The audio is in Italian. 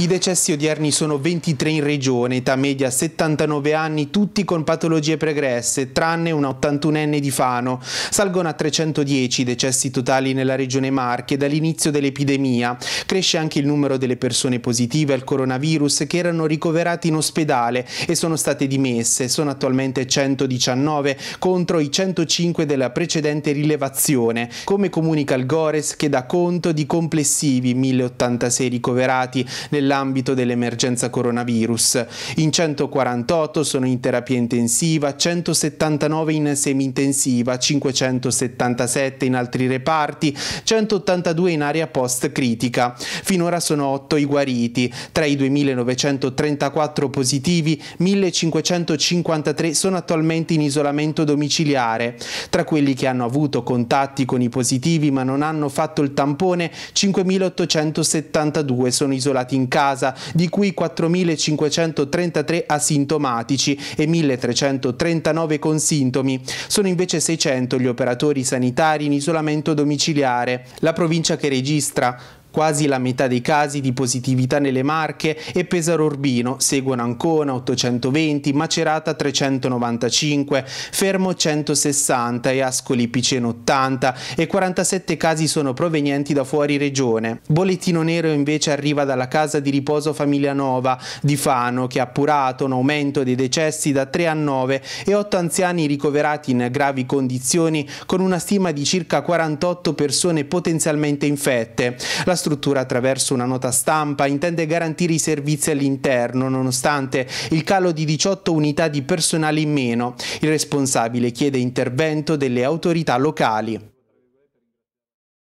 I decessi odierni sono 23 in regione, età media 79 anni, tutti con patologie pregresse, tranne una 81enne di Fano. Salgono a 310 i decessi totali nella regione Marche dall'inizio dell'epidemia. Cresce anche il numero delle persone positive al coronavirus che erano ricoverate in ospedale e sono state dimesse. Sono attualmente 119 contro i 105 della precedente rilevazione, come comunica il Gores che dà conto di complessivi 1086 ricoverati nella nell'ambito dell'emergenza coronavirus. In 148 sono in terapia intensiva, 179 in semi-intensiva, 577 in altri reparti, 182 in area post-critica. Finora sono 8 i guariti, tra i 2934 positivi, 1553 sono attualmente in isolamento domiciliare. Tra quelli che hanno avuto contatti con i positivi ma non hanno fatto il tampone, 5872 sono isolati in casa casa, di cui 4.533 asintomatici e 1.339 con sintomi. Sono invece 600 gli operatori sanitari in isolamento domiciliare, la provincia che registra Quasi la metà dei casi di positività nelle Marche e Pesaro Urbino, seguono Ancona 820, Macerata 395, Fermo 160 e Ascoli Piceno 80 e 47 casi sono provenienti da fuori regione. Bollettino nero invece arriva dalla casa di riposo Famiglia Nova di Fano che ha appurato un aumento dei decessi da 3 a 9 e 8 anziani ricoverati in gravi condizioni con una stima di circa 48 persone potenzialmente infette. La struttura attraverso una nota stampa intende garantire i servizi all'interno nonostante il calo di 18 unità di personale in meno. Il responsabile chiede intervento delle autorità locali.